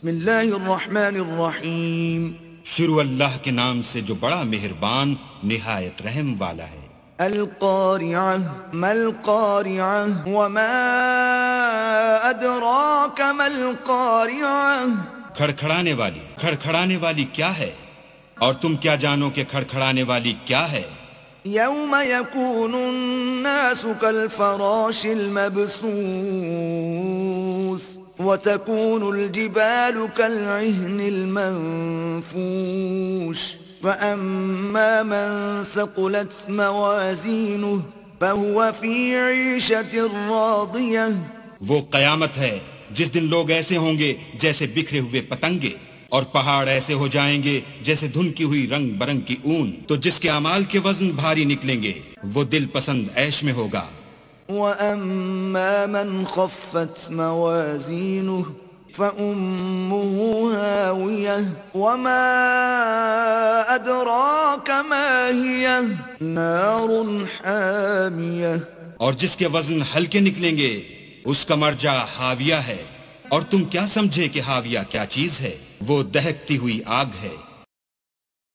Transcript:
بسم اللہ اللہ الرحمن الرحیم شروع کے نام سے جو بڑا مہربان نہایت رحم والا ہے القارعہ القارعہ القارعہ ما ما وما ادراک کھڑکھڑانے والی کھڑکھڑانے والی کیا ہے اور تم کیا جانو کہ کھڑکھڑانے والی کیا ہے یوم یکون الناس کالفراش المبثوث وتكون الجبال كالعهن المنفوش فأما من موازينه فهو في عيشة راضية وہ قیامت ہے جس دن لوگ ایسے ہوں گے جیسے بکھرے ہوئے پتنگے اور پہاڑ ایسے ہو جائیں گے جیسے دھن کی ہوئی رنگ برنگ کی اون تو جس کے امال کے وزن بھاری نکلیں گے وہ دل پسند ایش میں ہوگا وأما من خفت موازينه فأمه هاوية وما أدراك ما هي نار حامية اور جس کے وزن ہلکے نکلیں گے اس کا مرجع ہاویہ ہے اور تم کیا سمجھے کہ ہاویہ کیا چیز ہے وہ دہکتی ہوئی آگ ہے